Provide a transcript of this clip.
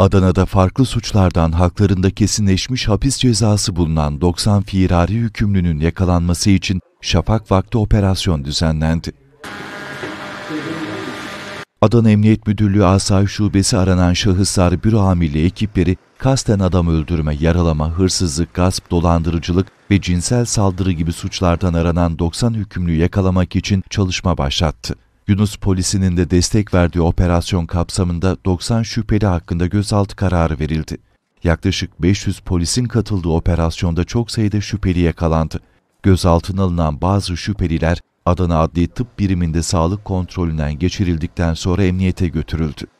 Adana'da farklı suçlardan haklarında kesinleşmiş hapis cezası bulunan 90 firari hükümlünün yakalanması için şafak vakti operasyon düzenlendi. Adana Emniyet Müdürlüğü Asayiş Şubesi aranan şahıslar büro amirli ekipleri kasten adam öldürme, yaralama, hırsızlık, gasp, dolandırıcılık ve cinsel saldırı gibi suçlardan aranan 90 hükümlü yakalamak için çalışma başlattı. Yunus polisinin de destek verdiği operasyon kapsamında 90 şüpheli hakkında gözaltı kararı verildi. Yaklaşık 500 polisin katıldığı operasyonda çok sayıda şüpheli yakalandı. Gözaltına alınan bazı şüpheliler Adana Adli Tıp Biriminde sağlık kontrolünden geçirildikten sonra emniyete götürüldü.